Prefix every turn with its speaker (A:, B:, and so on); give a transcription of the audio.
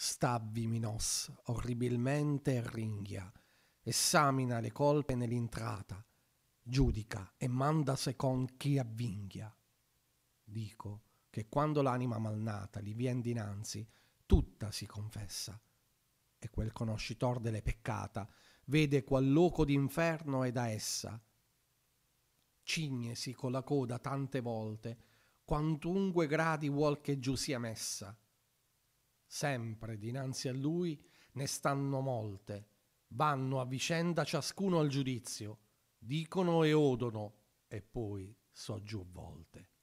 A: stavvi Minos, orribilmente e ringhia, essamina le colpe nell'entrata, giudica e manda con chi avvinghia. Dico che quando l'anima malnata li vien dinanzi, tutta si confessa, e quel conoscitor delle peccata vede qual loco d'inferno è da essa. Cignesi con la coda tante volte, quantunque gradi vuol che giù sia messa sempre dinanzi a lui ne stanno molte, vanno a vicenda ciascuno al giudizio, dicono e odono, e poi soggiù volte.